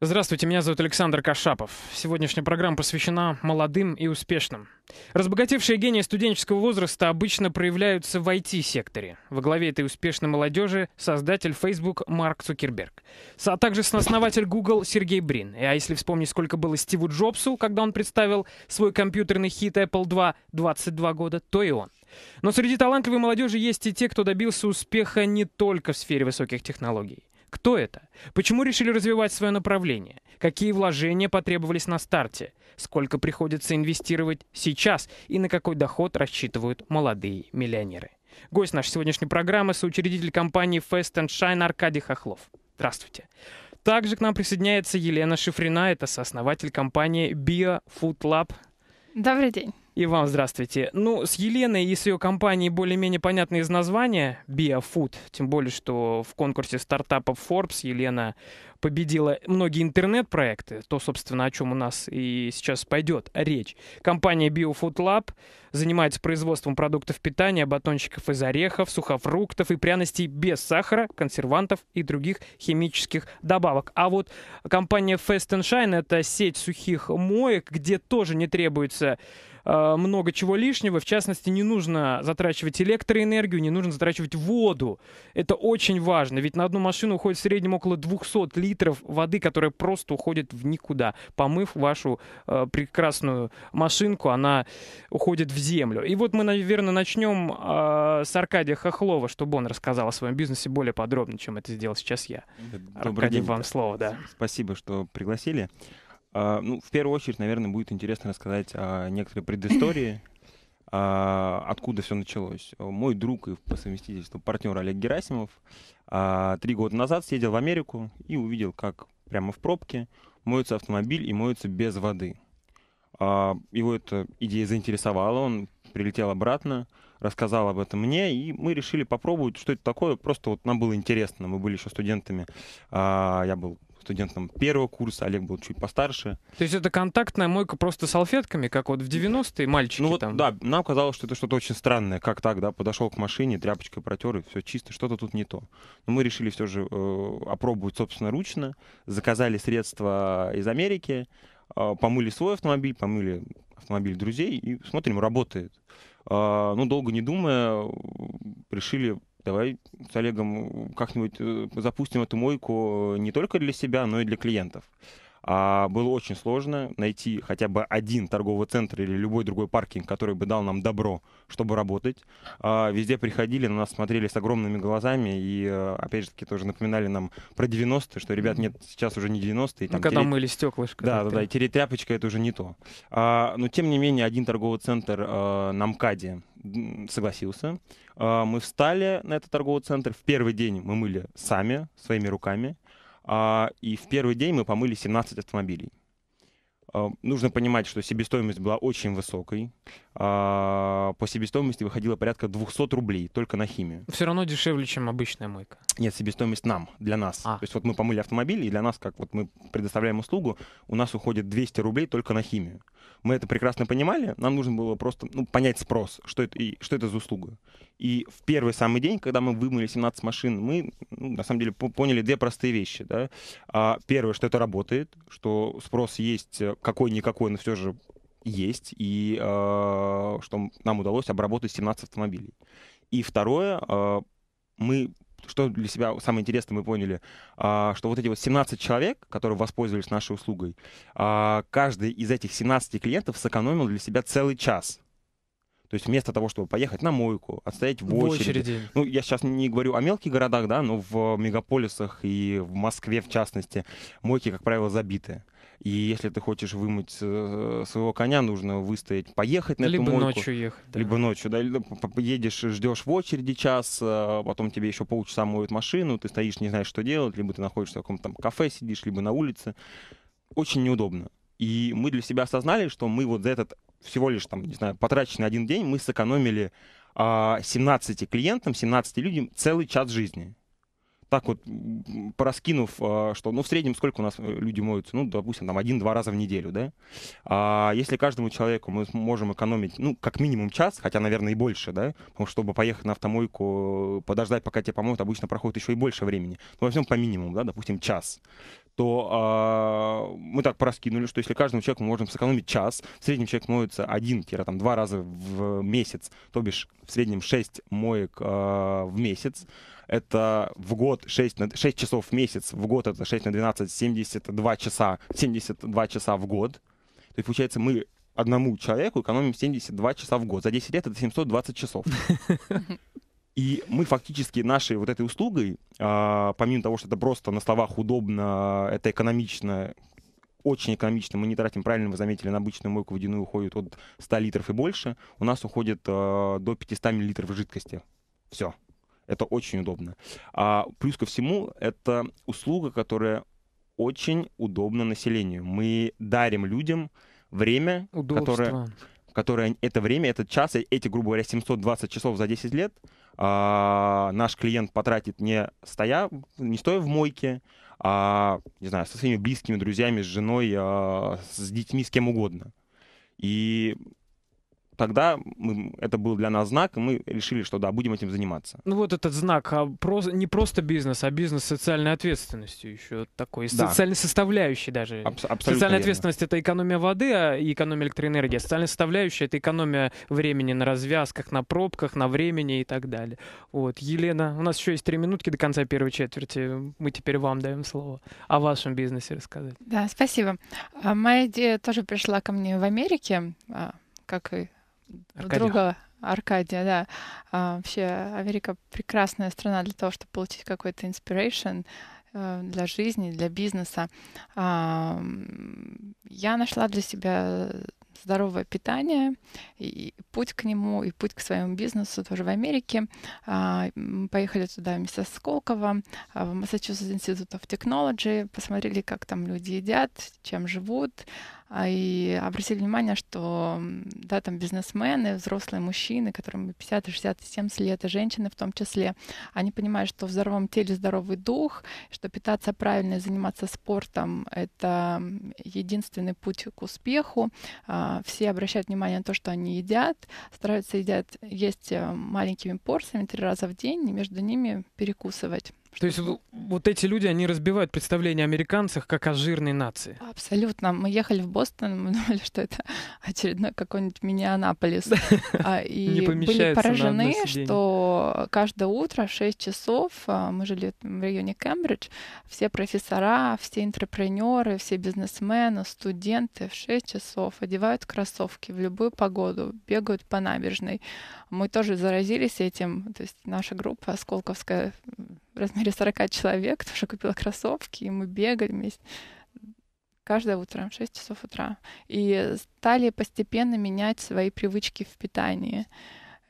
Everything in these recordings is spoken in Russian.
Здравствуйте, меня зовут Александр Кашапов. Сегодняшняя программа посвящена молодым и успешным. Разбогатевшие гении студенческого возраста обычно проявляются в IT-секторе. Во главе этой успешной молодежи создатель Facebook Марк Цукерберг. А также сооснователь Google Сергей Брин. А если вспомнить, сколько было Стиву Джобсу, когда он представил свой компьютерный хит Apple II 22 года, то и он. Но среди талантливой молодежи есть и те, кто добился успеха не только в сфере высоких технологий. Кто это? Почему решили развивать свое направление? Какие вложения потребовались на старте? Сколько приходится инвестировать сейчас? И на какой доход рассчитывают молодые миллионеры? Гость нашей сегодняшней программы — соучредитель компании Fast and Shine Аркадий Хохлов. Здравствуйте. Также к нам присоединяется Елена Шифрина, это сооснователь компании Bio Food Lab. Добрый день. И вам здравствуйте. Ну, с Еленой и с ее компанией более-менее понятно из названия BioFood, тем более, что в конкурсе стартапов Forbes Елена победила многие интернет-проекты, то, собственно, о чем у нас и сейчас пойдет речь. Компания BioFood Lab занимается производством продуктов питания, батончиков из орехов, сухофруктов и пряностей без сахара, консервантов и других химических добавок. А вот компания Fast Shine — это сеть сухих моек, где тоже не требуется а, много чего лишнего. В частности, не нужно затрачивать электроэнергию, не нужно затрачивать воду. Это очень важно, ведь на одну машину уходит в среднем около 200 литров воды, которая просто уходит в никуда. Помыв вашу э, прекрасную машинку, она уходит в землю. И вот мы, наверное, начнем э, с Аркадия Хохлова, чтобы он рассказал о своем бизнесе более подробно, чем это сделал сейчас я. Э, добрый Аркадий, день. вам слово, да. Спасибо, что пригласили. А, ну, в первую очередь, наверное, будет интересно рассказать о некоторой предыстории, а, откуда все началось. Мой друг и по совместительству партнер Олег Герасимов а, три года назад съездил в Америку и увидел, как прямо в пробке моется автомобиль и моется без воды. его эта идея заинтересовала, он прилетел обратно, рассказал об этом мне, и мы решили попробовать, что это такое. Просто вот нам было интересно, мы были еще студентами, я был студентом первого курса, Олег был чуть постарше. То есть это контактная мойка просто салфетками, как вот в 90-е мальчики ну, вот, там? Да, нам казалось, что это что-то очень странное. Как так, да, подошел к машине, тряпочкой протер, и все чисто, что-то тут не то. Но мы решили все же э, опробовать собственноручно, заказали средства из Америки, э, помыли свой автомобиль, помыли автомобиль друзей, и смотрим, работает. Э, ну, долго не думая, решили давай с Олегом как-нибудь э, запустим эту мойку не только для себя, но и для клиентов. А, было очень сложно найти хотя бы один торговый центр или любой другой паркинг, который бы дал нам добро, чтобы работать. А, везде приходили, на нас смотрели с огромными глазами и, э, опять же таки, тоже напоминали нам про 90-е, что, ребят, нет, сейчас уже не 90-е. Ну, когда тери... мыли стеклышко. Да, да, да, и тереть тряпочка — это уже не то. А, но, тем не менее, один торговый центр а, на МКАДе согласился. А, мы встали на этот торговый центр. В первый день мы мыли сами, своими руками. А, и в первый день мы помыли 17 автомобилей. А, нужно понимать, что себестоимость была очень высокой. А, по себестоимости выходило порядка 200 рублей только на химию. Все равно дешевле, чем обычная мойка. Нет, себестоимость нам, для нас. А. То есть вот мы помыли автомобиль, и для нас, как вот мы предоставляем услугу, у нас уходит 200 рублей только на химию. Мы это прекрасно понимали, нам нужно было просто ну, понять спрос, что это, и, что это за услуга. И в первый самый день, когда мы вымыли 17 машин, мы, ну, на самом деле, поняли две простые вещи. Да? А, первое, что это работает, что спрос есть э, какой-никакой, но все же есть, и а, что нам удалось обработать 17 автомобилей. И второе, а, мы что для себя самое интересное мы поняли, а, что вот эти вот 17 человек, которые воспользовались нашей услугой, а, каждый из этих 17 клиентов сэкономил для себя целый час то есть вместо того, чтобы поехать на мойку, отстоять в, в очереди. Ну, я сейчас не говорю о мелких городах, да, но в мегаполисах и в Москве, в частности, мойки, как правило, забиты. И если ты хочешь вымыть э, своего коня, нужно выстоять, поехать на либо эту мойку. Либо ночью ехать. Да. Либо ночью, да. Едешь, ждешь в очереди час, э, потом тебе еще полчаса моют машину, ты стоишь, не знаешь, что делать, либо ты находишься в каком-то там кафе сидишь, либо на улице. Очень неудобно. И мы для себя осознали, что мы вот за этот всего лишь, там, не знаю, потраченный один день, мы сэкономили 17 а, клиентам, 17 людям целый час жизни. Так вот, проскинув а, что, ну, в среднем сколько у нас э, люди моются? Ну, допустим, там, один-два раза в неделю, да? А если каждому человеку мы можем экономить, ну, как минимум час, хотя, наверное, и больше, да? Потому что, чтобы поехать на автомойку, подождать, пока тебе помоют, обычно проходит еще и больше времени. Ну, во всем по минимуму, да, допустим, час то э, а, мы так проскинули, что если каждому человеку мы можем сэкономить час, в среднем человек моется один-два раза в месяц, то бишь в среднем 6 моек э, в месяц. Это в год 6, на, 6 часов в месяц, в год это 6 на 12, 72 часа, 72 часа в год. То есть получается мы одному человеку экономим 72 часа в год. За 10 лет это 720 часов. И мы фактически нашей вот этой услугой, а, помимо того, что это просто на словах удобно, это экономично, очень экономично, мы не тратим, правильно вы заметили, на обычную мойку водяную уходит от 100 литров и больше, у нас уходит а, до 500 миллилитров жидкости. Все. Это очень удобно. А, плюс ко всему, это услуга, которая очень удобна населению. Мы дарим людям время, Удобство. которое которые это время, этот час, эти, грубо говоря, 720 часов за 10 лет а, наш клиент потратит не стоя, не стоя в мойке, а, не знаю, со своими близкими, друзьями, с женой, а, с детьми, с кем угодно. И тогда мы, это был для нас знак, и мы решили, что да, будем этим заниматься. Ну вот этот знак, а про, не просто бизнес, а бизнес с социальной ответственностью еще такой, да. социальной составляющей даже. Аб- абсолютно социальная верно. ответственность — это экономия воды а, и экономия электроэнергии, а социальная составляющая — это экономия времени на развязках, на пробках, на времени и так далее. Вот, Елена, у нас еще есть три минутки до конца первой четверти, мы теперь вам даем слово о вашем бизнесе рассказать. Да, спасибо. А моя идея тоже пришла ко мне в Америке, а, как и Аркадия. друга Аркадия, да. А, вообще Америка прекрасная страна для того, чтобы получить какой-то inspiration э, для жизни, для бизнеса. А, я нашла для себя здоровое питание, и путь к нему, и путь к своему бизнесу тоже в Америке. А, Мы поехали туда вместе с Сколково, а, в Massachusetts Institute of Technology, посмотрели, как там люди едят, чем живут, а, и обратили внимание, что да, там бизнесмены, взрослые мужчины, которым 50, 60, 70 лет, и женщины в том числе, они понимают, что в здоровом теле здоровый дух, что питаться правильно и заниматься спортом — это единственный путь к успеху. А, все обращают внимание на то, что они едят, стараются едят, есть э, маленькими порциями три раза в день, и между ними перекусывать. То есть вот эти люди, они разбивают представление о американцах как о жирной нации. Абсолютно. Мы ехали в Бостон, мы думали, что это очередной какой-нибудь мини-Анаполис а, И были поражены, что каждое утро в 6 часов, а, мы жили в районе Кембридж, все профессора, все интерпренеры, все бизнесмены, студенты в 6 часов одевают кроссовки в любую погоду, бегают по набережной. Мы тоже заразились этим. То есть наша группа «Осколковская» в размере 40 человек, тоже купила кроссовки, и мы бегали вместе каждое утро в 6 часов утра. И стали постепенно менять свои привычки в питании.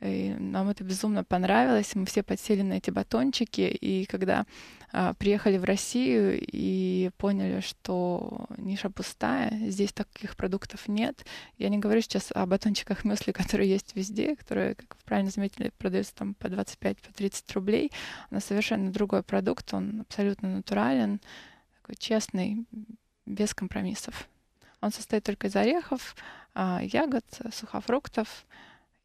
И нам это безумно понравилось. Мы все подсели на эти батончики. И когда а, приехали в Россию и поняли, что ниша пустая, здесь таких продуктов нет. Я не говорю сейчас о батончиках мюсли, которые есть везде, которые, как вы правильно заметили, продаются там по 25-30 по рублей. Она совершенно другой продукт. Он абсолютно натурален, такой честный, без компромиссов. Он состоит только из орехов, а, ягод, сухофруктов,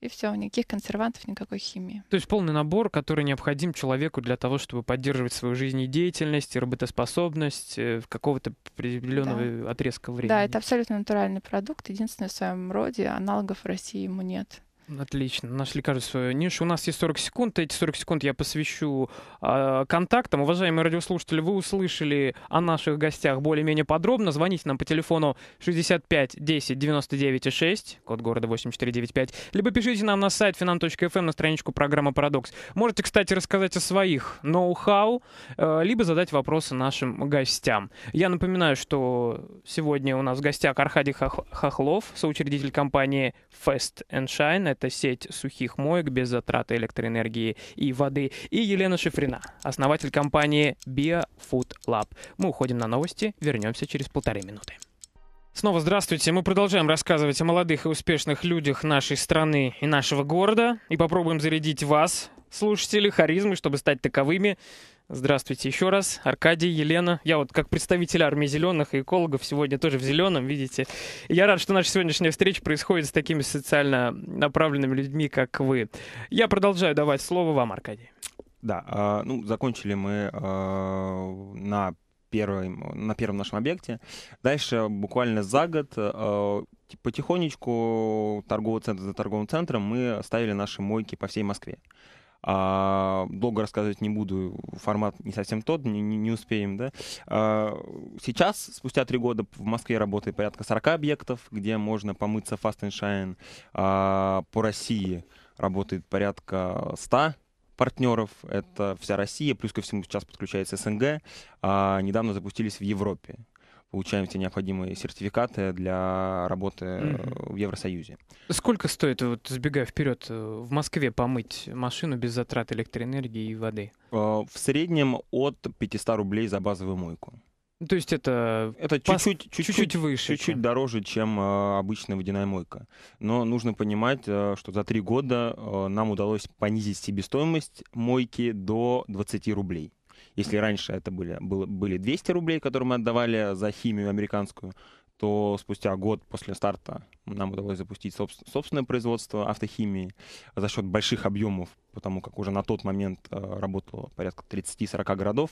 и все, никаких консервантов, никакой химии. То есть полный набор, который необходим человеку для того, чтобы поддерживать свою жизнедеятельность и работоспособность э, в какого-то определенного да. отрезка времени. Да, это абсолютно натуральный продукт, единственный в своем роде, аналогов в России ему нет. Отлично, нашли, каждый свою нишу. У нас есть 40 секунд, эти 40 секунд я посвящу э, контактам. Уважаемые радиослушатели, вы услышали о наших гостях более-менее подробно. Звоните нам по телефону 65 10 99 6, код города 8495, либо пишите нам на сайт finan.fm эм, на страничку программы «Парадокс». Можете, кстати, рассказать о своих ноу-хау, э, либо задать вопросы нашим гостям. Я напоминаю, что сегодня у нас в гостях Архадий Хохлов, соучредитель компании Fest and Shine, это сеть сухих моек без затраты электроэнергии и воды. И Елена Шифрина, основатель компании BioFood Lab. Мы уходим на новости, вернемся через полторы минуты. Снова здравствуйте. Мы продолжаем рассказывать о молодых и успешных людях нашей страны и нашего города. И попробуем зарядить вас, слушатели, харизмы, чтобы стать таковыми. Здравствуйте еще раз. Аркадий, Елена. Я вот как представитель армии зеленых и экологов сегодня тоже в зеленом, видите. Я рад, что наша сегодняшняя встреча происходит с такими социально направленными людьми, как вы. Я продолжаю давать слово вам, Аркадий. Да, а, ну, закончили мы а, на первом, на первом нашем объекте. Дальше буквально за год а, потихонечку торговый центр за торговым центром мы ставили наши мойки по всей Москве. А, долго рассказывать не буду, формат не совсем тот, не, не успеем, да. А, сейчас, спустя три года, в Москве работает порядка 40 объектов, где можно помыться Fast and Shine. А, по России работает порядка 100 партнеров. Это вся Россия, плюс ко всему сейчас подключается СНГ. А, недавно запустились в Европе получаем все необходимые сертификаты для работы mm-hmm. в Евросоюзе. Сколько стоит, вот сбегая вперед, э, в Москве помыть машину без затрат электроэнергии и воды? Э, в среднем от 500 рублей за базовую мойку. Ну, то есть это, это чуть-чуть, пас... чуть-чуть выше. Чуть-чуть чем... дороже, чем э, обычная водяная мойка. Но нужно понимать, э, что за три года э, нам удалось понизить себестоимость мойки до 20 рублей. Если раньше это были, было, были 200 рублей, которые мы отдавали за химию американскую, то спустя год после старта нам удалось запустить соб собственное производство автохимии за счет больших объемов, потому как уже на тот момент э, работало порядка 30-40 городов,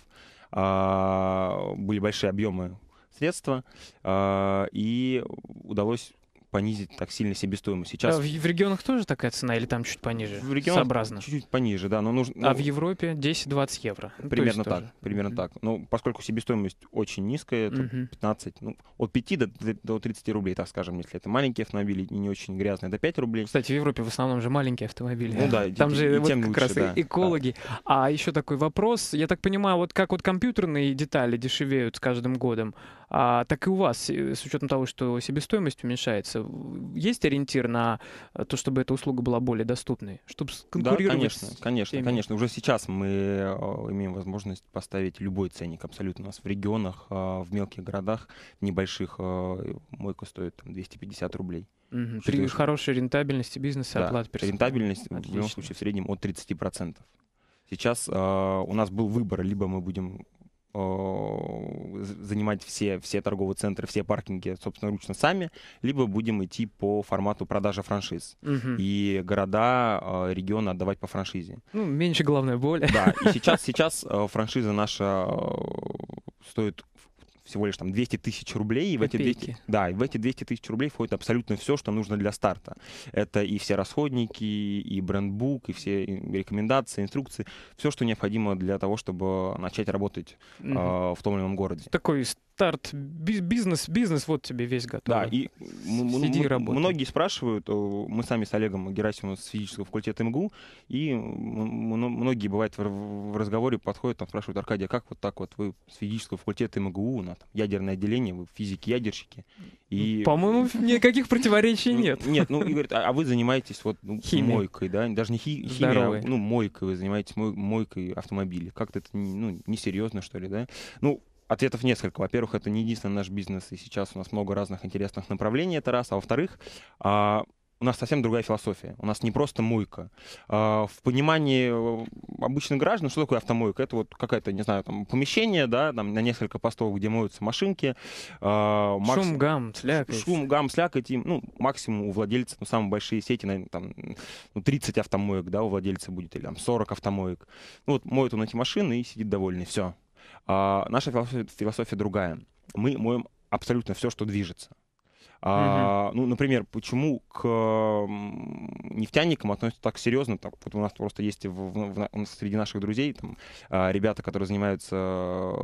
э, были большие объемы средства, э, и удалось понизить так сильно себестоимость. А сейчас... А в, в регионах тоже такая цена или там чуть пониже? В регионах Сообразно. чуть-чуть пониже, да. Но нужно, а ну, а в Европе 10-20 евро? Примерно так, тоже. примерно так. Но поскольку себестоимость очень низкая, это mm-hmm. 15, ну, от 5 до, до 30 рублей, так скажем, если это маленькие автомобили и не очень грязные, до 5 рублей. Кстати, в Европе в основном же маленькие автомобили. Ну да, там и, же и, вот тем как лучше, раз да, экологи. Да. А еще такой вопрос. Я так понимаю, вот как вот компьютерные детали дешевеют с каждым годом, а, так и у вас, э, с учетом того, что себестоимость уменьшается, есть ориентир на э, то, чтобы эта услуга была более доступной, чтобы конкурировать? Да, конечно, с конечно, теми? конечно. Уже сейчас мы э, имеем возможность поставить любой ценник абсолютно у нас в регионах, а, в мелких городах, в небольших. А, мойка стоит 250 рублей. Угу. При Что хорошей рентабельности бизнеса да, оплат персонала. Рентабельность Отлично. в любом случае в среднем от 30%. Сейчас э, у нас был выбор, либо мы будем Э, занимать все, все торговые центры, все паркинги, собственно, ручно сами, либо будем идти по формату продажи франшиз. Угу. И города, э, регионы отдавать по франшизе. Ну, меньше главной боли. Да, и сейчас, сейчас э, франшиза наша стоит всего лишь там 200 тысяч рублей. И в, эти 200, да, и в эти 200 тысяч рублей входит абсолютно все, что нужно для старта. Это и все расходники, и брендбук, и все рекомендации, инструкции. Все, что необходимо для того, чтобы начать работать угу. э, в том или ином городе. Такой старт, бизнес, бизнес, вот тебе весь готов. Да, и Сиди работай. многие спрашивают, э, мы сами с Олегом Герасимовым с физического факультета МГУ, и многие, бывают в разговоре подходят, там спрашивают, Аркадия, а как вот так вот вы с физического факультета МГУ, на там, ядерное отделение, вы физики-ядерщики? И... По-моему, никаких противоречий нет. Нет, ну, и говорят, а, а вы занимаетесь вот ну, мойкой, да, даже не хи- химией, ну, мойкой, вы занимаетесь мойкой автомобилей. Как-то это, ну, несерьезно, что ли, да? Ну, Ответов несколько. Во-первых, это не единственный наш бизнес, и сейчас у нас много разных интересных направлений, это раз. А во-вторых, а, у нас совсем другая философия. У нас не просто мойка. А, в понимании э, обычных граждан, что такое автомойка? Это вот какая-то, не знаю, там помещение, да, там на несколько постов, где моются машинки. А, Макс... Шум, гам, слякоть. Шум, гам, слякоть. ну, максимум у владельца, ну, самые большие сети, наверное, там ну, 30 автомоек, да, у владельца будет, или там 40 автомоек. Ну, вот моет он эти машины и сидит довольный, все. А наша философия, философия другая. Мы моем абсолютно все, что движется. А, угу. Ну, например, почему к нефтяникам относятся так серьезно? Так, вот у нас просто есть в, в, в, среди наших друзей там, а, ребята, которые занимаются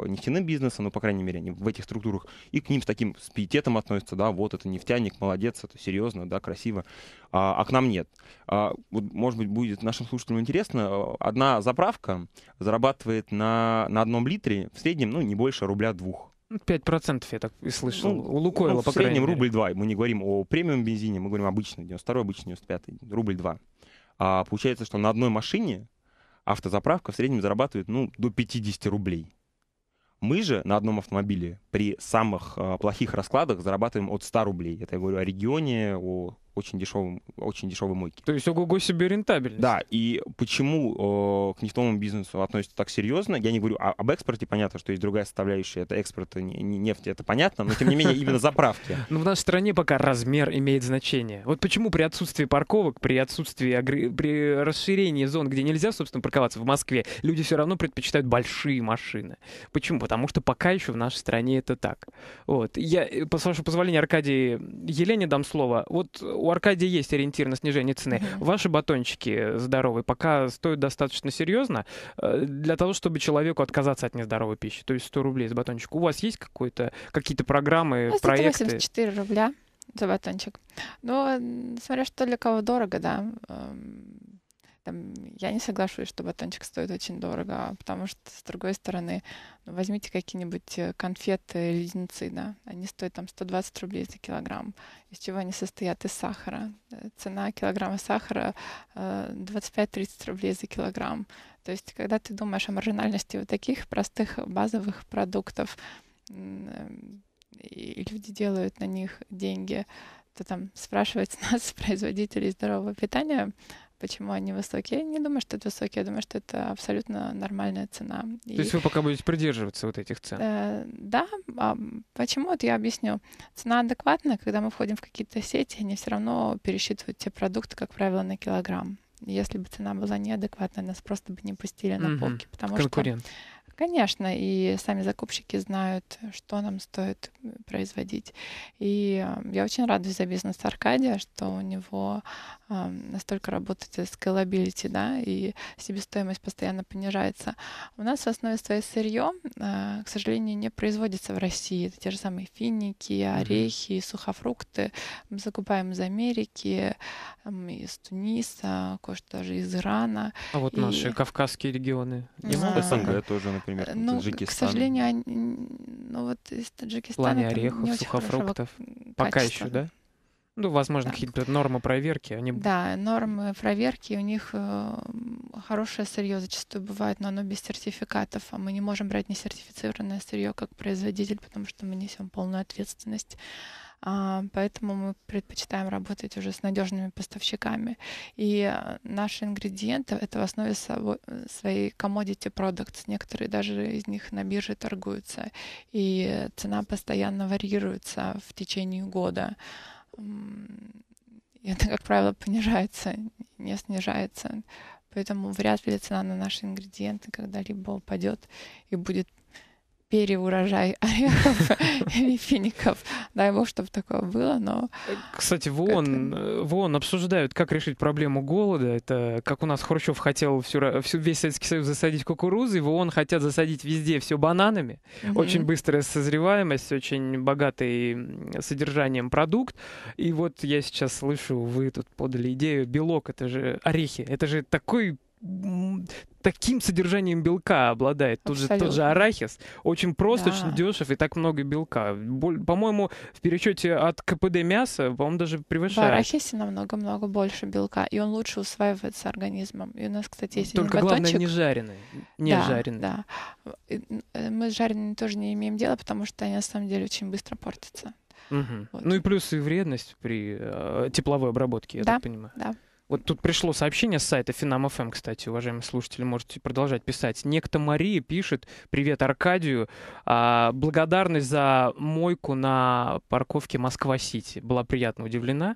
нефтяным бизнесом, ну, по крайней мере, они в этих структурах, и к ним с таким с пиететом относятся, да, вот это нефтяник, молодец, это серьезно, да, красиво, а, а к нам нет. А, вот, может быть, будет нашим слушателям интересно, одна заправка зарабатывает на, на одном литре в среднем, ну, не больше рубля двух. 5% я так и слышал. Ну, У Лукойла, ну, по крайней мере. В среднем рубль 2. Мы не говорим о премиум бензине, мы говорим обычный, 92 обычный, 95 рубль 2. А, получается, что на одной машине автозаправка в среднем зарабатывает ну, до 50 рублей. Мы же на одном автомобиле при самых а, плохих раскладах зарабатываем от 100 рублей. Это я говорю о регионе, о очень дешевым, очень дешевой мойки. То есть ого-го себе рентабельность. Да, и почему э, к нефтяному бизнесу относятся так серьезно, я не говорю а, об экспорте, понятно, что есть другая составляющая, это экспорт а не, не нефти, это понятно, но тем не менее именно заправки. Но в нашей стране пока размер имеет значение. Вот почему при отсутствии парковок, при отсутствии, при расширении зон, где нельзя, собственно, парковаться в Москве, люди все равно предпочитают большие машины. Почему? Потому что пока еще в нашей стране это так. Вот. Я, э, с вашего позволения, Аркадий Елене дам слово. Вот у Аркадия есть ориентир на снижение цены. mm Ваши батончики э, здоровые пока стоят достаточно серьезно э, для того, чтобы человеку отказаться от нездоровой пищи, то есть 100 рублей за батончик. У вас есть какой-то, какие-то программы, ну, проекты? 84 рубля за батончик. Ну, смотря что для кого дорого, да. Эм, там я не соглашусь, что батончик стоит очень дорого, потому что, с другой стороны, ну, возьмите какие-нибудь э, конфеты, леденцы, да, они стоят там 120 рублей за килограмм, из чего они состоят из сахара. Э, цена килограмма сахара 25-30 э, рублей за килограмм. То есть, когда ты думаешь о маржинальности вот таких простых базовых продуктов, и люди делают на них деньги, то там спрашивать нас, производителей здорового питания, Почему они высокие? Я не думаю, что это высокие. Я думаю, что это абсолютно нормальная цена. То и... есть вы пока будете придерживаться вот этих цен? Э, да. А почему? Вот я объясню. Цена адекватна, когда мы входим в какие-то сети, они все равно пересчитывают те продукты, как правило, на килограмм. Если бы цена была неадекватная, нас просто бы не пустили на полки, потому Конкурент. что Конечно, и сами закупщики знают, что нам стоит производить. И я очень рада за бизнес Аркадия, что у него настолько работает scalability, да, и себестоимость постоянно понижается. У нас в основе своей сырье, а, к сожалению, не производится в России. Это те же самые финики, орехи, сухофрукты. Мы закупаем из Америки, из Туниса, кое-что даже из Ирана. А вот и... наши кавказские регионы. И... СНГ тоже, например например, э, ну, Таджикистан? К сожалению, они, ну вот из Таджикистана. В плане орехов, сухофруктов. Пока еще, да? Ну, возможно, да. какие-то нормы проверки. Они... Да, нормы проверки, у них э, хорошее сырье зачастую бывает, но оно без сертификатов, а мы не можем брать несертифицированное сырье как производитель, потому что мы несем полную ответственность а, поэтому мы предпочитаем работать уже с надежными поставщиками. И а, наши ингредиенты — это в основе своей commodity products. Некоторые даже из них на бирже торгуются, и цена постоянно варьируется в течение года. И это, как правило, понижается, не снижается. Поэтому вряд ли цена на наши ингредиенты когда-либо упадет и будет переурожай орехов или фиников. Дай бог, чтобы такое было, но... Кстати, вон, вон обсуждают, как решить проблему голода. Это как у нас Хрущев хотел всю, всю, весь Советский Союз засадить кукурузой, вон хотят засадить везде все бананами. Очень быстрая созреваемость, очень богатый содержанием продукт. И вот я сейчас слышу, вы тут подали идею, белок, это же орехи, это же такой таким содержанием белка обладает. Тут же, тот же арахис. Очень прост, да. очень дешев и так много белка. По-моему, в пересчете от КПД мяса, по-моему, даже превышает. В арахисе намного-много больше белка, и он лучше усваивается организмом. И у нас, кстати, есть Только один батончик. главное, не жареный. Не да, жареный. Да. Э, мы с жареными тоже не имеем дела, потому что они на самом деле очень быстро портятся. Угу. Вот. Ну и плюс и вредность при э, тепловой обработке, я да, так понимаю. Да. Вот тут пришло сообщение с сайта Финам.фм, эм, кстати, уважаемые слушатели, можете продолжать писать. Некто Мария пишет, привет Аркадию, а, благодарность за мойку на парковке Москва-Сити. Была приятно удивлена.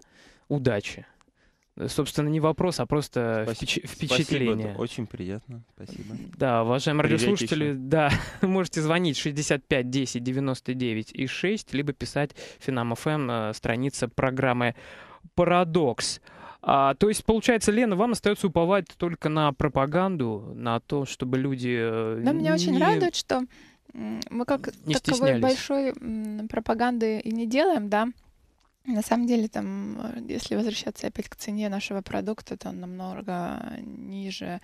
Удачи. Собственно, не вопрос, а просто Спасибо. впечатление. Спасибо, очень приятно. Спасибо. Да, уважаемые Привет радиослушатели, еще. да, можете звонить 65 10 99 и 6, либо писать Финам.фм, эм, э, страница программы «Парадокс». А, то есть, получается, Лена, вам остается уповать только на пропаганду, на то, чтобы люди... Э, да, не... меня очень радует, что мы как не таковой большой пропаганды и не делаем, да. На самом деле, там, э, если возвращаться опять к цене нашего продукта, то он намного ниже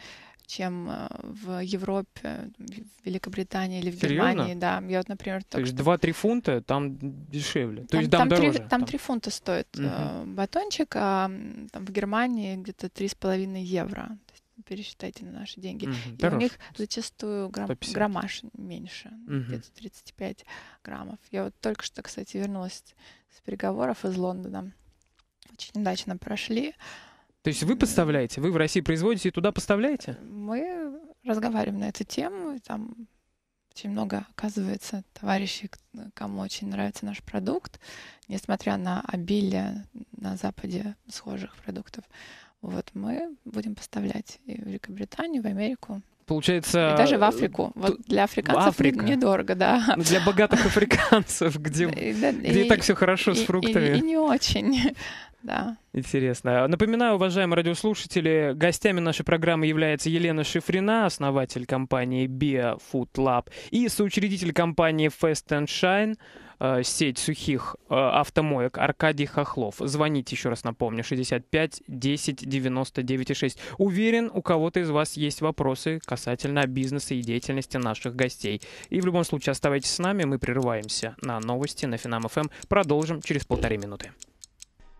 чем э, в Европе, в Великобритании или в Серьезно? Германии. Да, я вот, например, То есть два-три 3 фунта там дешевле. То есть там, там дороже. 3, там, три фунта стоит угу. батончик, а там в Германии где-то три с половиной евро пересчитайте на наши деньги. mm и дороже. у них зачастую грамм, граммаж меньше, mm где-то 35 граммов. Я вот только что, кстати, вернулась с переговоров из Лондона. Очень удачно прошли. Uh, то есть вы поставляете, вы в России производите и туда поставляете? Мы разговариваем на эту тему, там очень много, оказывается, товарищей, кому очень нравится наш продукт, несмотря на обилие на Западе схожих продуктов. Вот мы будем поставлять и в Великобританию, и в Америку. Получается... И даже в Африку. Э, вот для африканцев Африка. недорого, да. Но ну, для богатых африканцев, где, и, где и, и так все хорошо и, с фруктами. И, и не очень да. Интересно. Напоминаю, уважаемые радиослушатели, гостями нашей программы является Елена Шифрина, основатель компании Bio Food Lab и соучредитель компании Fast and Shine, э, сеть сухих э, автомоек Аркадий Хохлов. Звоните, еще раз напомню, 65 10 99 6. Уверен, у кого-то из вас есть вопросы касательно бизнеса и деятельности наших гостей. И в любом случае оставайтесь с нами, мы прерываемся на новости на Финам.ФМ. Эм. Продолжим через полторы минуты.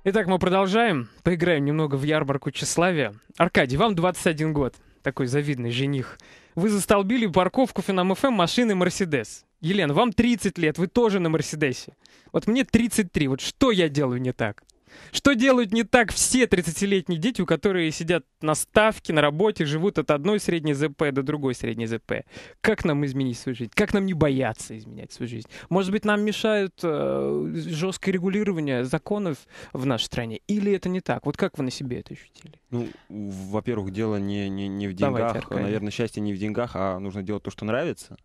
Итак, мы продолжаем. Поиграем немного в ярмарку тщеславия. Аркадий, вам 21 год. Такой завидный жених. Вы застолбили парковку финам эм машины Мерседес. Елена, вам 30 лет, вы тоже на Мерседесе. Вот мне 33, вот что я делаю не так? Что делают не так все 30-летние дети, у которых сидят на ставке, на работе, живут от одной средней ЗП до другой средней ЗП? Как нам изменить свою жизнь? Как нам не бояться изменять свою жизнь? Может быть, нам мешают э, жесткое регулирование законов в нашей стране? Или это не так? Вот как вы на себе это ощутили? Ну, во-первых, дело не, не, не в деньгах. Давайте, Наверное, счастье не в деньгах, а нужно делать то, что нравится.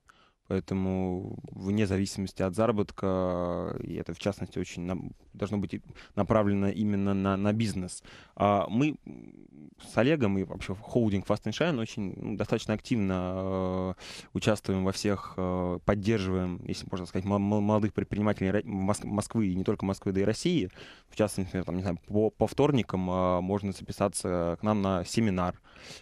Поэтому вне зависимости от заработка, и это в частности очень на, должно быть направлено именно на, на бизнес. А мы с Олегом и вообще холдинг Fast and Shine очень ну, достаточно активно э, участвуем во всех, э, поддерживаем, если можно сказать, молодых предпринимателей Москвы и не только Москвы, да и России. В частности, там, не знаю, по, по вторникам э, можно записаться к нам на семинар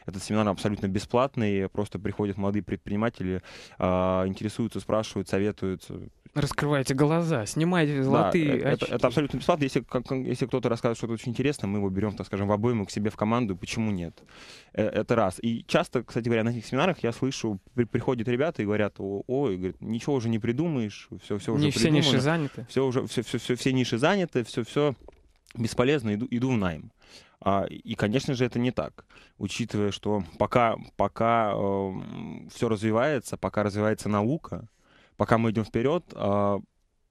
этот семинар абсолютно бесплатный, просто приходят молодые предприниматели, а, интересуются, спрашивают, советуют. Раскрывайте глаза, снимайте золотые да, э, очки. Это, абсолютно бесплатно. Если, если кто-то расскажет что-то очень интересное, мы его берем, так скажем, в обойму к себе в команду. Почему нет? Э, это раз. И часто, кстати говоря, на этих семинарах я слышу, при, приходят ребята и говорят, ой, ничего уже не придумаешь, все, все уже не придумано. Все ниши заняты. Все уже, все, все, все, все ниши заняты, все, все бесполезно, иду, иду в найм. А, и, конечно же, это не так, учитывая, что пока, пока эм, все развивается, пока развивается наука, пока мы идем вперед, а,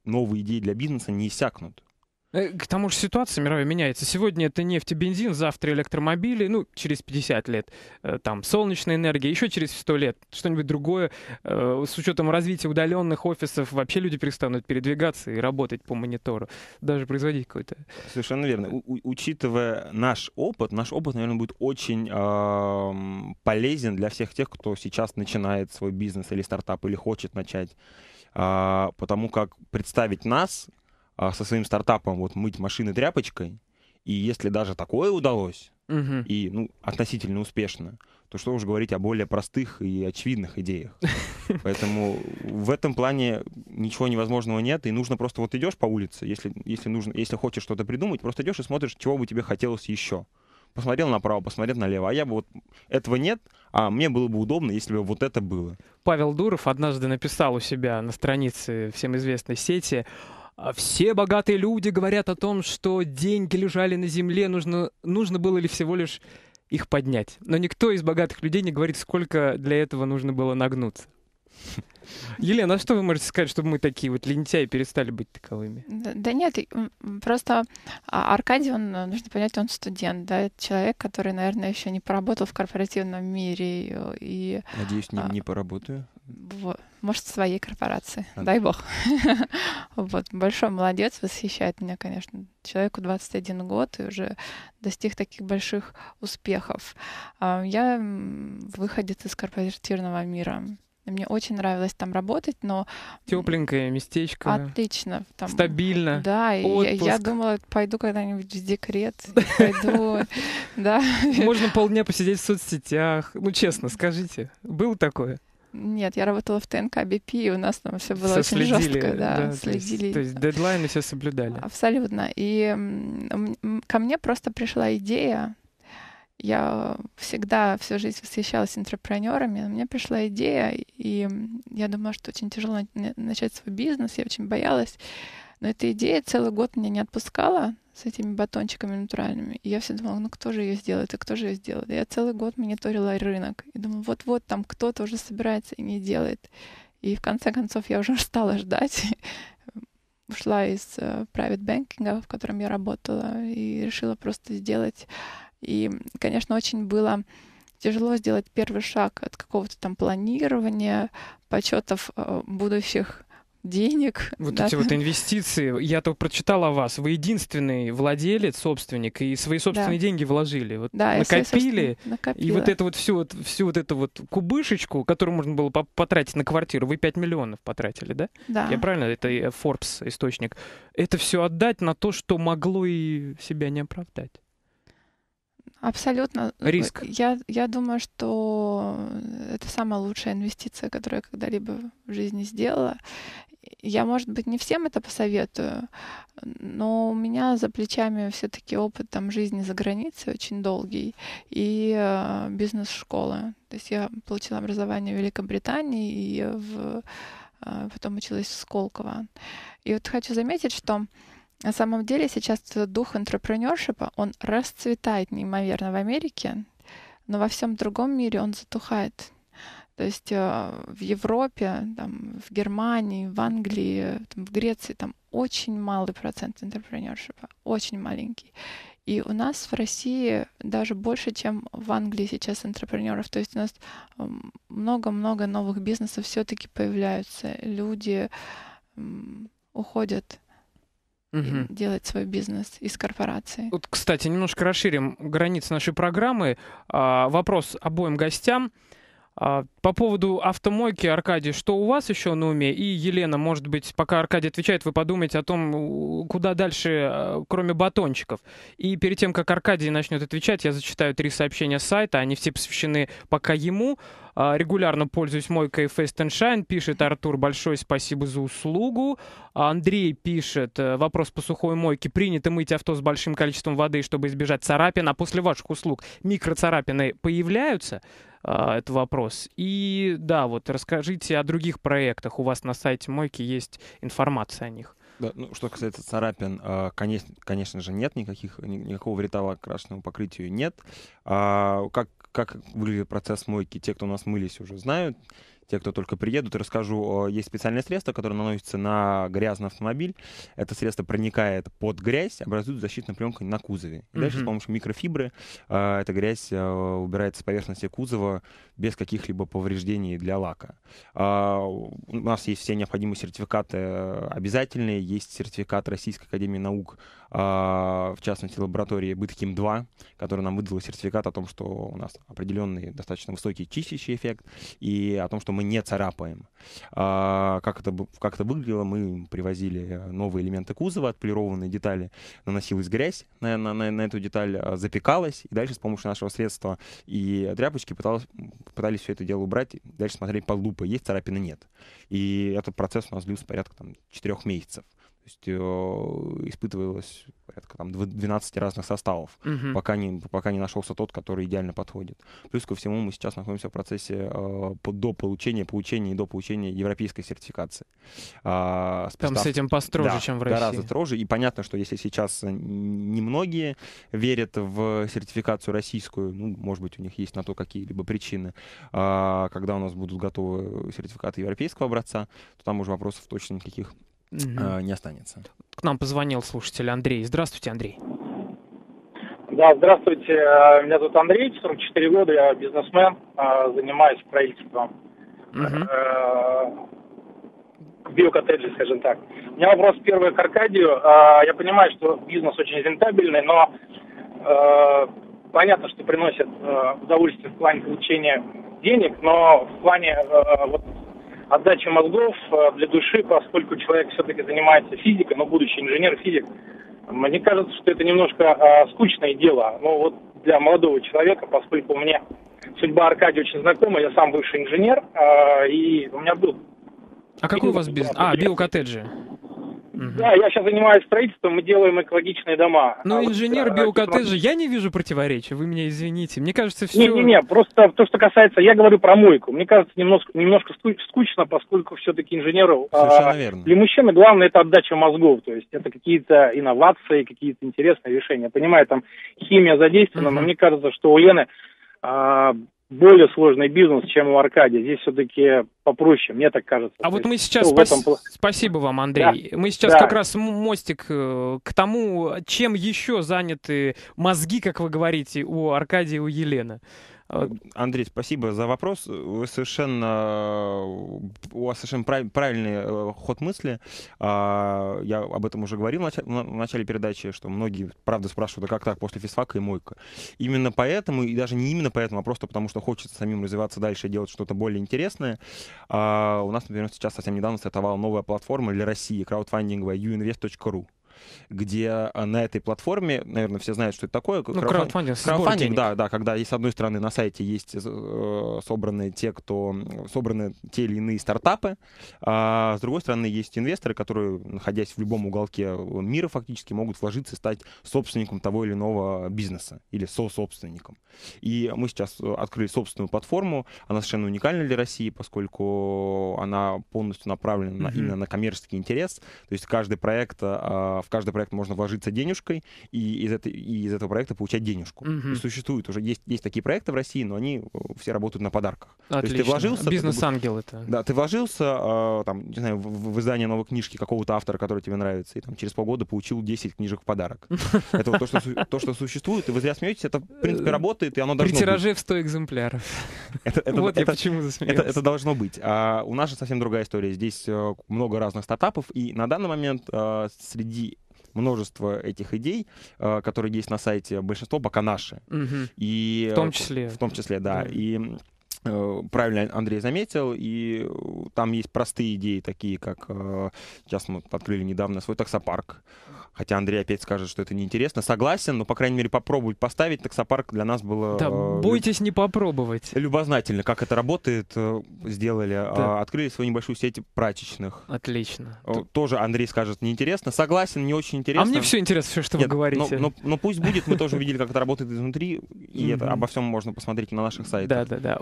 новые идеи для бизнеса не иссякнут. Э, к тому же ситуация мировая меняется. Сегодня это нефть и бензин, завтра электромобили, ну, через 50 лет э, там солнечная энергия, еще через 100 лет что-нибудь другое. Э, с учетом развития удаленных офисов вообще люди перестанут передвигаться и работать по монитору, даже производить какое то Совершенно верно. У- учитывая наш опыт, наш опыт, наверное, будет очень э- полезен для всех тех, кто сейчас начинает свой бизнес или стартап, или хочет начать а, потому как представить нас, а, со своим стартапом вот мыть машины тряпочкой, и если даже такое удалось, угу. и ну, относительно успешно, то что уж говорить о более простых и очевидных идеях. Поэтому в этом плане ничего невозможного нет, и нужно просто вот идешь по улице, если, если, нужно, если хочешь что-то придумать, просто идешь и смотришь, чего бы тебе хотелось еще. Посмотрел направо, посмотрел налево, а я бы вот этого нет, а мне было бы удобно, если бы вот это было. Павел Дуров однажды написал у себя на странице всем известной сети а все богатые люди говорят о том, что деньги лежали на земле, нужно, нужно было ли всего лишь их поднять. Но никто из богатых людей не говорит, сколько для этого нужно было нагнуться. Елена, а что вы можете сказать, чтобы мы такие вот лентяи перестали быть таковыми? Да, нет, просто а, Аркадий, он, нужно понять, он студент, да, это человек, который, наверное, еще не поработал в корпоративном мире и... Надеюсь, не, а, не поработаю может, своей корпорации, а... дай бог. вот, большой молодец, восхищает меня, конечно. Человеку 21 год и уже достиг таких больших успехов. А, я выходец из корпоративного мира. Мне очень нравилось там работать, но... Тепленькое местечко. Отлично. Там... Стабильно. Да, и я, я думала, пойду когда-нибудь в декрет, пойду, да. Можно полдня посидеть в соцсетях. Ну, честно, скажите, было такое? Нет, я работала в ТНК БП, и у нас там все было Соследили, очень жестко, да, да следили. То есть, то есть дедлайны все соблюдали. Абсолютно. И ко мне просто пришла идея. Я всегда всю жизнь восхищалась интерпренерами. Мне пришла идея, и я думала, что очень тяжело начать свой бизнес. Я очень боялась. Но эта идея целый год меня не отпускала с этими батончиками натуральными. И я все думала, ну кто же ее сделает, и кто же ее сделает. И я целый год мониторила рынок. И думала, вот-вот там кто-то уже собирается и не делает. И в конце концов я уже стала ждать. Ушла из э, private banking, в котором я работала, и решила просто сделать. И, конечно, очень было тяжело сделать первый шаг от какого-то там планирования, почетов э, будущих денег. Вот да? эти вот инвестиции. Я то прочитала о вас. Вы единственный владелец, собственник, и свои собственные да. деньги вложили. Вот да, накопили. И вот это вот всю, вот всю вот эту вот кубышечку, которую можно было потратить на квартиру, вы 5 миллионов потратили, да? Да. Я правильно? Это Forbes источник. Это все отдать на то, что могло и себя не оправдать. Абсолютно. Риск. Я, я думаю, что э, это самая лучшая инвестиция, которую я когда-либо в жизни сделала. Я, может быть, не всем это посоветую, но у меня за плечами все-таки опыт там, жизни за границей очень долгий и э, бизнес-школы. То есть я получила образование в Великобритании и э, в, э, потом училась в Сколково. И вот хочу заметить, что э, на самом деле сейчас дух интерпренершипа, он расцветает неимоверно в Америке, но во всем другом мире он затухает. То есть э, в Европе, там, в Германии, в Англии, там, в Греции там очень малый процент интерпренершипа, очень маленький. И у нас в России даже больше, чем в Англии сейчас интерпренеров. То есть у нас эм, много-много новых бизнесов все-таки появляются. Люди эм, уходят угу. делать свой бизнес из корпорации. Вот, кстати, немножко расширим границы нашей программы. А, вопрос обоим гостям. А, по поводу автомойки, Аркадий, что у вас еще на уме? И Елена, может быть, пока Аркадий отвечает, вы подумайте о том, куда дальше, э, кроме батончиков. И перед тем, как Аркадий начнет отвечать, я зачитаю три сообщения с сайта. Они все посвящены пока ему. А, регулярно пользуюсь мойкой Fast and Shine, пишет Артур. Большое спасибо за услугу. Андрей пишет, э, вопрос по сухой мойке. Принято мыть авто с большим количеством воды, чтобы избежать царапин, а после ваших услуг микроцарапины появляются? А, Этот вопрос. И да, вот расскажите о других проектах. У вас на сайте Мойки есть информация о них. Да, ну, что касается царапин, а, конечно, конечно же, нет никаких, никакого вреда крашенному покрытию нет. А, как, как выглядит процесс мойки, те, кто у нас мылись, уже знают те, кто только приедут, расскажу. Есть специальное средство, которое наносится на грязный автомобиль. Это средство проникает под грязь, образует защитную пленку на кузове. И дальше mm-hmm. с помощью микрофибры э, эта грязь э, убирается с поверхности кузова без каких-либо повреждений для лака. Э, у нас есть все необходимые сертификаты э, обязательные. Есть сертификат Российской Академии Наук, э, в частности, лаборатории Бытким-2, который нам выдал сертификат о том, что у нас определенный достаточно высокий чистящий эффект и о том, что мы мы не царапаем. А, как, это, как это выглядело, мы привозили э, новые элементы кузова, отполированные детали, наносилась грязь на, на, на, на эту деталь, а, запекалась, и дальше с помощью нашего средства и тряпочки пыталась, пытались все это дело убрать, дальше смотрели под лупой, есть царапины, нет. И этот процесс у нас длился порядка там, 4 месяцев. То есть э, испытывалось порядка там 12 разных составов, угу. пока, не, пока не нашелся тот, который идеально подходит. Плюс ко всему мы сейчас находимся в процессе э, до получения, получения и до получения европейской сертификации. Э, с там постав... с этим построже, да, чем в России. гораздо строже. И понятно, что если сейчас немногие верят в сертификацию российскую, ну, может быть, у них есть на то какие-либо причины, э, когда у нас будут готовы сертификаты европейского образца, то там уже вопросов точно никаких угу. не останется. К нам позвонил слушатель Андрей. Здравствуйте, Андрей. Да, здравствуйте. Э, меня зовут Андрей, 44 года, я бизнесмен, э, занимаюсь строительством. Угу биокоттеджи, скажем так. У меня вопрос первый к Аркадию. Я понимаю, что бизнес очень рентабельный, но понятно, что приносит удовольствие в плане получения денег, но в плане вот отдача мозгов э, для души, поскольку человек все-таки занимается физикой, но будущий инженер-физик, мне кажется, что это немножко а, скучное дело. Но вот для молодого человека, поскольку мне судьба Аркадия очень знакома, я сам бывший инженер, а, и у меня был... А какой у вас бизнес? А, биокоттеджи. Угу. Да, я сейчас занимаюсь строительством, мы делаем экологичные дома. Ну, а инженер вот, э, биокоттеджа, я не вижу противоречия, вы меня извините. Мне кажется, все... Не-не-не, просто то, что касается, я говорю про мойку. Мне кажется, немножко, немножко скучно, поскольку все-таки инженеру... А, Совершенно а, верно. Для мужчины главное это отдача мозгов, то есть это какие-то инновации, какие-то интересные решения. понимаю, там химия задействована, угу. но мне кажется, что у Лены а, более сложный бизнес, чем у Аркаде. Здесь все-таки попроще, мне так кажется. А вот мы сейчас... Спа- ну, этом... Спасибо вам, Андрей. Да. Мы сейчас да. как раз мостик э, к тому, чем еще заняты мозги, как вы говорите, у Аркадия и у Елены. А, Андрей, спасибо за вопрос. Вы совершенно, у вас совершенно правильный э, ход мысли. А, я об этом уже говорил в начале передачи, что многие, правда, спрашивают, а как так после физфака и мойка? Именно поэтому, и даже не именно поэтому, а просто потому, что хочется самим развиваться дальше и делать что-то более интересное. А, у нас, например, сейчас совсем недавно стартовала новая платформа для России, краудфандинговая uinvest.ru где э, на этой платформе, наверное, все знают, что это такое. Ну, краудфандинг, краудфандинг да, да, когда с одной стороны на сайте есть э, собраны те, кто собраны те или иные стартапы, а с другой стороны есть инвесторы, которые, находясь в любом уголке мира, фактически могут вложиться и стать собственником того или иного бизнеса или со-собственником. И мы сейчас э, открыли собственную платформу. Она совершенно уникальна для России, поскольку она полностью направлена mm-hmm. именно на коммерческий интерес. То есть каждый проект, в э, каждый проект можно вложиться денежкой и из, этой, и из этого проекта получать денежку. Угу. И существует уже, есть, есть такие проекты в России, но они э, все работают на подарках. Отлично. То есть ты вложился... Бизнес-ангел это. Да, ты вложился, э, там, не знаю, в, в издание новой книжки какого-то автора, который тебе нравится, и там через полгода получил 10 книжек в подарок. Это вот то, что, то, что существует, и вы зря смеетесь, это, в принципе, э, работает, и оно должно При тираже в 100 экземпляров. вот я почему засмеялся. Это, должно быть. А у нас же совсем другая история. Здесь э, много разных стартапов, и на данный момент среди множество этих идей, э, которые есть на сайте, большинство пока наши. Угу. И, в том числе. В том числе, да. да. И э, правильно Андрей заметил, и э, там есть простые идеи, такие как, сейчас мы открыли недавно свой таксопарк, Хотя Андрей опять скажет, что это неинтересно. Согласен, но, по крайней мере, попробовать поставить таксопарк для нас было... Да, э, бойтесь не попробовать. Любознательно, как это работает, э, сделали. А, да. Открыли свою небольшую сеть прачечных. Отлично. Э, тоже Андрей скажет, неинтересно. Согласен, не очень интересно. А мне все интересно, все, что Нет, вы говорите. Но, но, но пусть будет, мы тоже видели, как это работает изнутри, и это обо всем можно посмотреть на наших сайтах. Да, да, да.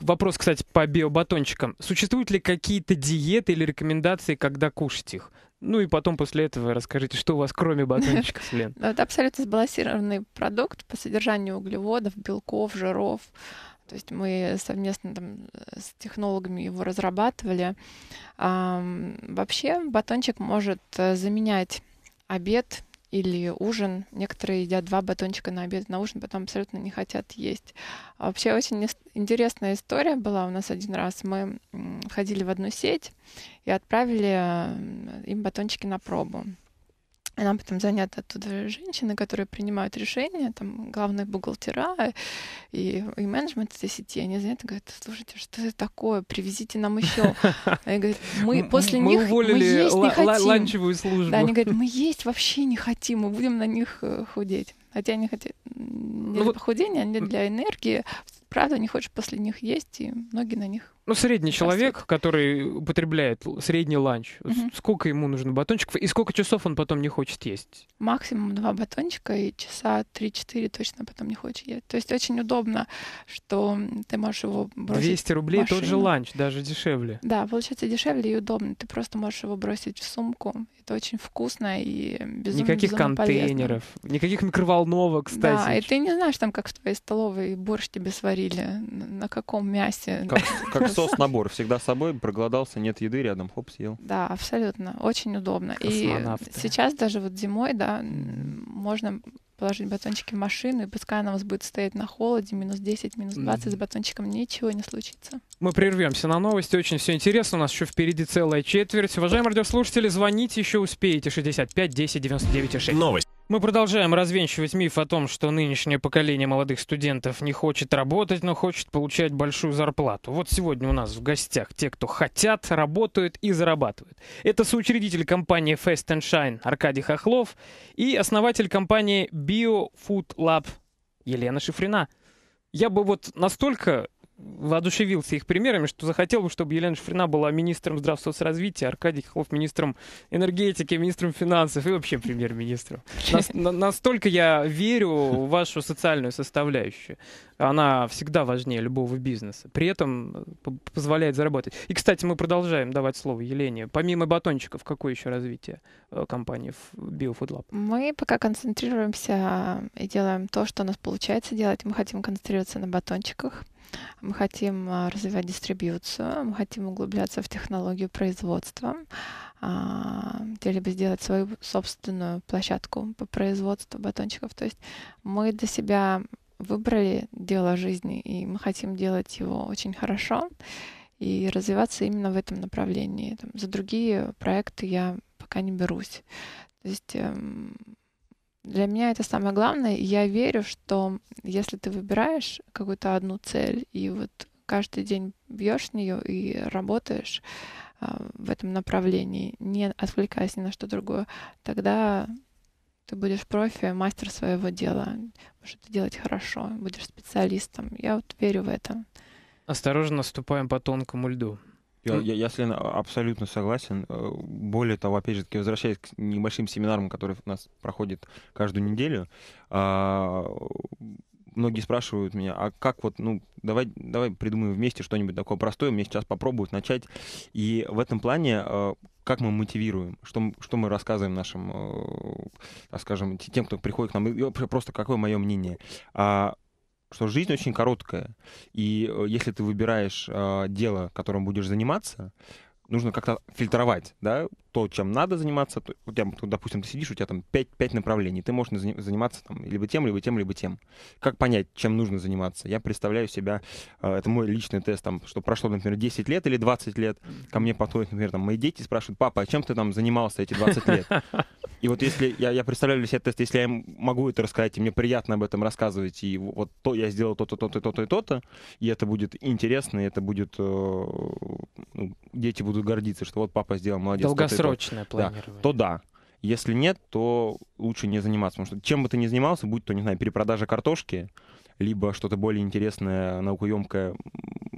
Вопрос, кстати, по биобатончикам. Существуют ли какие-то диеты или рекомендации, когда кушать их? Ну и потом после этого расскажите, что у вас кроме батончиков, Лен. Это абсолютно сбалансированный продукт по содержанию углеводов, белков, жиров. То есть мы совместно там, с технологами его разрабатывали. А, вообще батончик может э, заменять обед или ужин. Некоторые едят два батончика на обед, на ужин потом абсолютно не хотят есть. А вообще очень интересная история была у нас один раз. Мы входили в одну сеть и отправили им батончики на пробу нам потом занята оттуда женщины, которые принимают решения, там главные бухгалтера и, и менеджмент этой сети, они заняты, говорят, слушайте, что это такое, привезите нам еще. Они говорят, мы после мы них мы есть не хотим. ланчевую службу. Да, они говорят, мы есть вообще не хотим, мы будем на них э, худеть. Хотя они хотят ну не для похудения, а не для энергии. Правда, не хочешь после них есть, и многие на них ну, средний человек, растет. который употребляет средний ланч, угу. сколько ему нужно батончиков и сколько часов он потом не хочет есть? Максимум два батончика и часа три-четыре точно потом не хочет есть. То есть очень удобно, что ты можешь его бросить 200 рублей в машину. тот же ланч, даже дешевле. Да, получается дешевле и удобно. Ты просто можешь его бросить в сумку. Это очень вкусно и безумно Никаких безумно контейнеров, полезно. никаких микроволновок, кстати. Да, и ты не знаешь там, как в твоей столовой борщ тебе сварили, на каком мясе. Как, как Подсос набор. Всегда с собой, проголодался, нет еды рядом, хоп, съел. Да, абсолютно. Очень удобно. Космонавты. И сейчас даже вот зимой, да, можно положить батончики в машину, и пускай она у вас будет стоять на холоде, минус 10, минус 20, mm-hmm. с батончиком ничего не случится. Мы прервемся на новости, очень все интересно, у нас еще впереди целая четверть. Уважаемые радиослушатели, звоните, еще успеете, 65 10 99 6. Новость. Мы продолжаем развенчивать миф о том, что нынешнее поколение молодых студентов не хочет работать, но хочет получать большую зарплату. Вот сегодня у нас в гостях те, кто хотят, работают и зарабатывают. Это соучредитель компании Fast and Shine Аркадий Хохлов и основатель компании Bio Food Lab Елена Шифрина. Я бы вот настолько воодушевился их примерами, что захотел бы, чтобы Елена Шфрина была министром здравоохранения, Аркадий Хохлов министром энергетики, министром финансов и вообще премьер-министром. настолько я верю в вашу социальную составляющую. Она всегда важнее любого бизнеса. При этом э, позволяет заработать. И, кстати, мы продолжаем давать слово Елене. Помимо батончиков, какое еще развитие э, компании BioFood Lab? Мы пока концентрируемся э, и делаем то, что у нас получается делать. Мы хотим концентрироваться на батончиках. Мы хотим а, развивать дистрибьюцию, мы хотим углубляться в технологию производства, хотели а, бы сделать свою собственную площадку по производству батончиков. То есть мы для себя выбрали дело жизни, и мы хотим делать его очень хорошо и развиваться именно в этом направлении. Там, за другие проекты я пока не берусь. То есть эм, для меня это самое главное. я верю, что если ты выбираешь какую-то одну цель и вот каждый день бьешь в нее и работаешь а, в этом направлении, не отвлекаясь ни на что другое, тогда ты будешь профи, мастер своего дела, будешь это делать хорошо, будешь специалистом. Я вот верю в это. Осторожно ступаем по тонкому льду. Я, я, я с Леной а, абсолютно согласен. Э, более того, опять же таки, возвращаясь к небольшим семинарам, которые у нас проходят каждую неделю, а, многие спрашивают меня, а как вот, ну, давай, давай придумаем вместе что-нибудь такое простое, мне сейчас попробуют начать. И в этом плане, э, как мы мотивируем, что, что мы рассказываем нашим, э, так скажем, тем, кто приходит к нам, и просто какое мое мнение. А, что жизнь очень короткая. И э, если ты выбираешь э, дело, которым будешь заниматься, нужно как-то фильтровать, да, то, чем надо заниматься. То, у тебя, допустим, ты сидишь, у тебя там пять пять направлений, ты можешь заниматься там либо тем, либо тем, либо тем. Как понять, чем нужно заниматься? Я представляю себя, а, это мой личный тест, там, что прошло, например, 10 лет или 20 лет, ко мне подходят, например, там, мои дети спрашивают, папа, а чем ты там занимался эти 20 лет? И вот если я, я представляю себе тест, если я им могу это рассказать, и мне приятно об этом рассказывать, и вот то я сделал то-то, то-то, то-то и то-то, и это будет интересно, и это будет... Э, ну, дети будут гордиться, что вот папа сделал молодец. Долгосрочное то-то, планирование. Да, то да. Если нет, то лучше не заниматься. Потому что чем бы ты ни занимался, будь то, не знаю, перепродажа картошки, либо что-то более интересное, наукоемкое,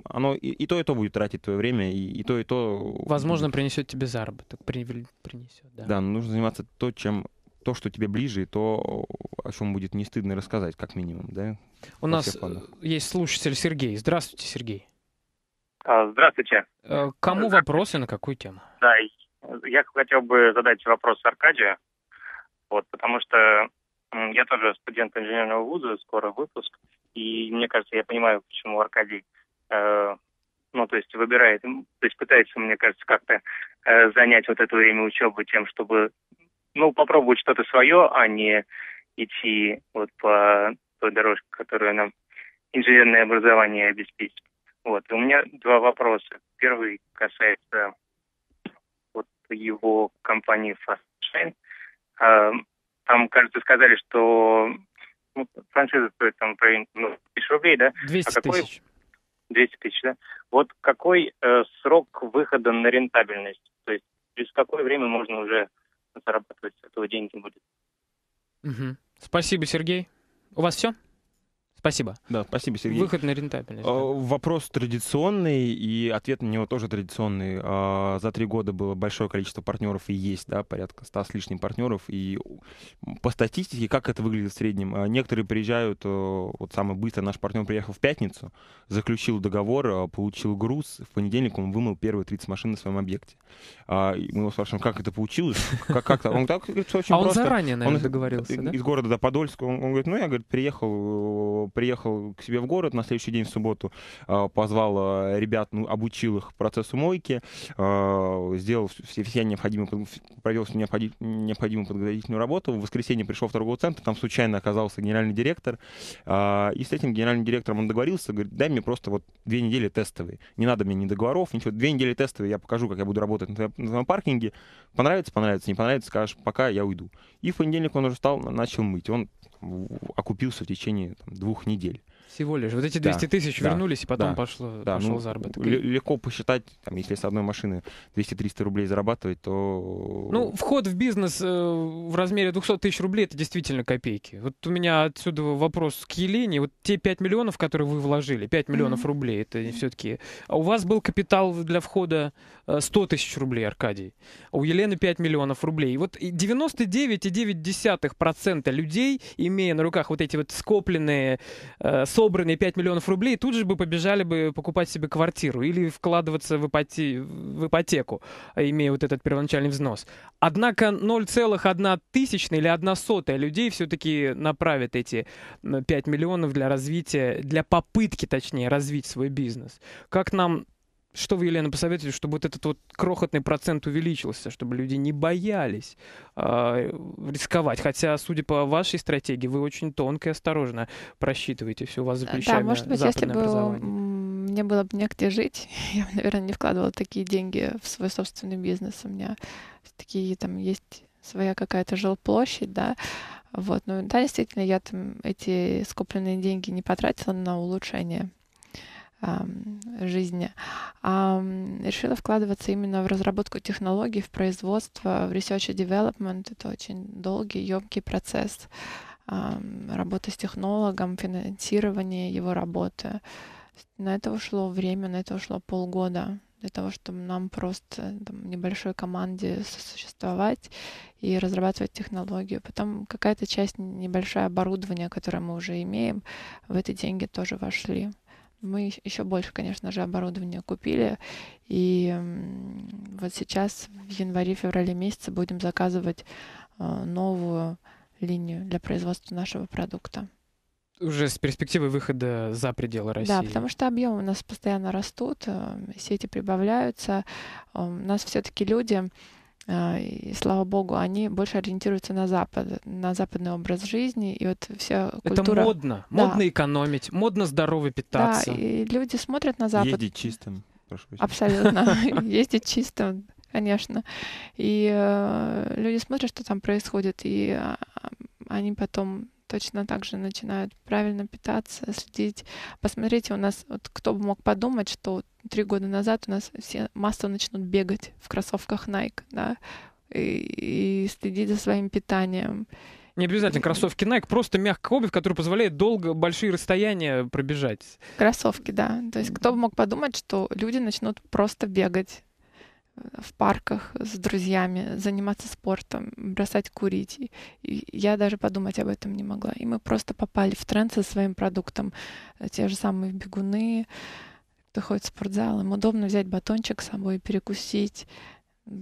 оно и, и то, и то будет тратить твое время, и, и то, и то... Возможно, принесет тебе заработок, при, принесет, да. Да, нужно заниматься то, чем то, что тебе ближе, и то, о чем будет не стыдно рассказать, как минимум, да? У нас э, есть слушатель Сергей. Здравствуйте, Сергей. А, здравствуйте. Э, кому вопросы, на какую тему? Да, я хотел бы задать вопрос Аркадию, вот, потому что я тоже студент инженерного вуза, скоро выпуск. И мне кажется, я понимаю, почему Аркадий, э, ну, то есть выбирает, то есть пытается, мне кажется, как-то э, занять вот это время учебы тем, чтобы, ну, попробовать что-то свое, а не идти вот по той дорожке, которую нам инженерное образование обеспечит. Вот. у меня два вопроса. Первый касается вот его компании Fast Chain. Э, там, кажется, сказали, что ну, франшиза стоит там в районе ну, тысяч рублей, да? 200 а какой... тысяч. 200 тысяч, да? Вот какой э, срок выхода на рентабельность? То есть через какое время можно уже зарабатывать с этого деньги будет? Угу. Спасибо, Сергей. У вас все? Спасибо. Да, спасибо, Сергей. Выход на рентабельность. А, вопрос традиционный, и ответ на него тоже традиционный. А, за три года было большое количество партнеров, и есть, да, порядка ста с лишним партнеров. И по статистике, как это выглядит в среднем, а, некоторые приезжают, э, вот самый быстро наш партнер приехал в пятницу, заключил договор, э, получил груз, в понедельник он вымыл первые 30 машин на своем объекте. Мы его спрашиваем, как это получилось? Как, как то Он так очень а просто. он заранее, наверное, он договорился, из, да? из города до Подольска. Он, он говорит, ну, я, говорит, приехал э, приехал к себе в город, на следующий день в субботу а, позвал а, ребят, ну, обучил их процессу мойки, а, сделал все, все необходимые, провел всю необходимую, необходимую подготовительную работу. В воскресенье пришел в торговый центр, там случайно оказался генеральный директор, и с этим генеральным директором он договорился, говорит, дай мне просто вот две недели тестовые, не надо мне ни договоров, ничего, две недели тестовые, я покажу, как я буду работать на твоем паркинге, понравится, понравится, не понравится, скажешь, пока я уйду. И в понедельник он уже стал, начал мыть. Он окупился в течение там, двух недель. Всего лишь. Вот эти 200 да, тысяч да, вернулись, и потом да, пошло, да, пошел ну, заработок. Легко посчитать, там, если с одной машины 200-300 рублей зарабатывать, то... Ну, вход в бизнес э, в размере 200 тысяч рублей — это действительно копейки. Вот у меня отсюда вопрос к Елене. Вот те 5 миллионов, которые вы вложили, 5 миллионов mm-hmm. рублей, это все-таки... А у вас был капитал для входа 100 э, тысяч рублей, Аркадий. А у Елены 5 миллионов рублей. И вот 99,9% людей, имея на руках вот эти вот скопленные э, собранные 5 миллионов рублей тут же бы побежали бы покупать себе квартиру или вкладываться в, ипоте... в ипотеку, имея вот этот первоначальный взнос. Однако 0,1 тысячная или 1 сотая людей все-таки направят эти 5 миллионов для развития, для попытки, точнее, развить свой бизнес. Как нам что вы, Елена, посоветуете, чтобы вот этот вот крохотный процент увеличился, чтобы люди не боялись э, рисковать? Хотя, судя по вашей стратегии, вы очень тонко и осторожно просчитываете все у вас за плечами. Да, может быть, если бы мне было бы негде жить, я бы, наверное, не вкладывала такие деньги в свой собственный бизнес. У меня такие там есть своя какая-то жилплощадь, да, вот, ну да, действительно, я там эти скопленные деньги не потратила на улучшение жизни, а решила вкладываться именно в разработку технологий, в производство, в research and development. Это очень долгий, емкий процесс работы с технологом, финансирование его работы. На это ушло время, на это ушло полгода для того, чтобы нам просто там, небольшой команде существовать и разрабатывать технологию. Потом какая-то часть небольшое оборудование, которое мы уже имеем, в эти деньги тоже вошли мы еще больше, конечно же, оборудования купили. И вот сейчас в январе-феврале месяце будем заказывать э, новую линию для производства нашего продукта. Уже с перспективы выхода за пределы России. Да, потому что объемы у нас постоянно растут, э, сети прибавляются. Э, у нас все-таки люди а, и слава богу, они больше ориентируются на Запад, на западный образ жизни. И вот вся культура... Это модно. Да. Модно экономить, модно здорово питаться. Да, и люди смотрят на Запад. Ездить чистым. прошу. Абсолютно. Ездить чистым, конечно. И э, люди смотрят, что там происходит, и а, они потом точно так же начинают правильно питаться, следить. Посмотрите, у нас, вот кто бы мог подумать, что три года назад у нас все массово начнут бегать в кроссовках Nike, да, и, и следить за своим питанием. Не обязательно кроссовки Nike, просто мягкая обувь, которая позволяет долго большие расстояния пробежать. Кроссовки, да. То есть кто бы мог подумать, что люди начнут просто бегать в парках с друзьями, заниматься спортом, бросать курить. И я даже подумать об этом не могла. И мы просто попали в тренд со своим продуктом. Э, те же самые бегуны, кто ходит в спортзал, им удобно взять батончик с собой, перекусить.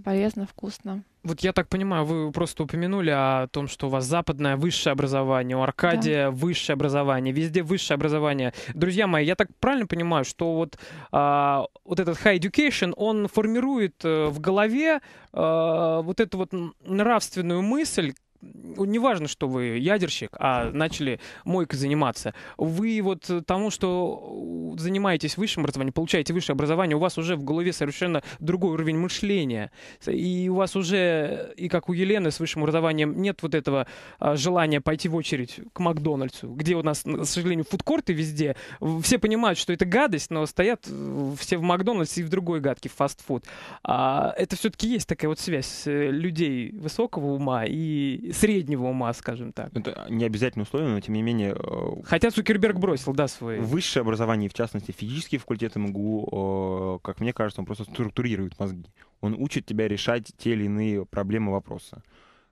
Полезно, вкусно. Вот я так понимаю, вы просто упомянули о том, что у вас западное высшее образование, у Аркадия да. высшее образование, везде высшее образование. Друзья мои, я так правильно понимаю, что вот, а, вот этот high education, он формирует э, в голове а, вот эту вот нравственную мысль, не важно, что вы ядерщик, а начали мойкой заниматься, вы вот э, тому, что э, занимаетесь высшим образованием, получаете высшее образование, у вас уже в голове совершенно другой уровень мышления. И у вас уже, и как у Елены с высшим образованием, нет вот этого а, желания пойти в очередь к Макдональдсу, где у нас, к сожалению, фудкорты везде. Все понимают, что это гадость, но стоят э, все в Макдональдсе и в другой гадке, в фастфуд. А это все-таки есть такая вот связь людей высокого ума и среднего ума, скажем так. Это не обязательное условие, но тем не менее... Э, Хотя Цукерберг бросил, да, свои. Высшее образование, в частности, физический факультет МГУ, э, как мне кажется, он просто структурирует мозги. Он учит тебя решать те или иные проблемы, вопросы.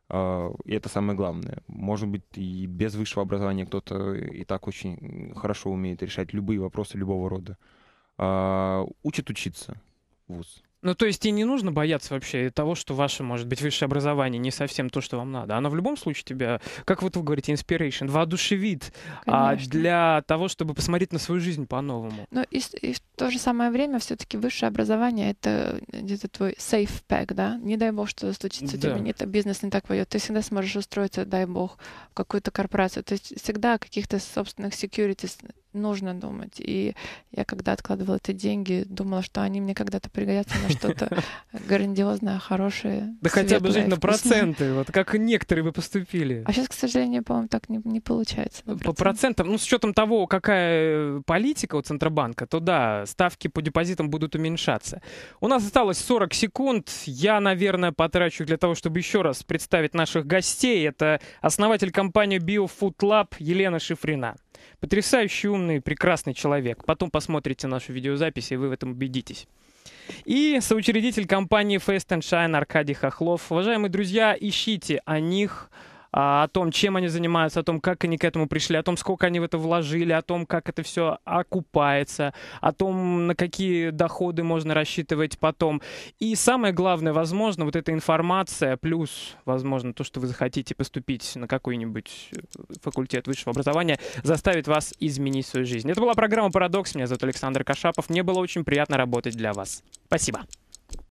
Э, и это самое главное. Может быть, и без высшего образования кто-то и так очень хорошо умеет решать любые вопросы любого рода. Учит учиться вуз. Ну, то есть и не нужно бояться вообще того, что ваше, может быть, высшее образование не совсем то, что вам надо. Оно в любом случае тебя, как вот вы говорите, inspiration, воодушевит а, для того, чтобы посмотреть на свою жизнь по-новому. Ну и, и в то же самое время все-таки высшее образование — это где-то твой safe pack, да? Не дай бог, что случится да. у тебя, типа, нет, бизнес не так пойдет. Ты всегда сможешь устроиться, дай бог, в какую-то корпорацию. То есть всегда каких-то собственных securities нужно думать. И я когда откладывала эти деньги, думала, что они мне когда-то пригодятся на что-то грандиозное, хорошее. Да хотя бы жить на проценты, вот как некоторые бы поступили. А сейчас, к сожалению, по-моему, так не, не получается. По процентам, ну, с учетом того, какая э, политика у Центробанка, то да, ставки по депозитам будут уменьшаться. У нас осталось 40 секунд. Я, наверное, потрачу для того, чтобы еще раз представить наших гостей. Это основатель компании BioFood Lab Елена Шифрина. Потрясающий, умный, прекрасный человек. Потом посмотрите нашу видеозапись, и вы в этом убедитесь. И соучредитель компании Fast and Shine Аркадий Хохлов. Уважаемые друзья, ищите о них, а, о том, чем они занимаются, о том, как они к этому пришли, о том, сколько они в это вложили, о том, как это все окупается, о том, на какие доходы можно рассчитывать потом. И самое главное, возможно, вот эта информация, плюс, возможно, то, что вы захотите поступить на какой-нибудь э, факультет высшего образования, заставит вас изменить свою жизнь. Это была программа «Парадокс». Меня зовут Александр Кашапов. Мне было очень приятно работать для вас. Спасибо.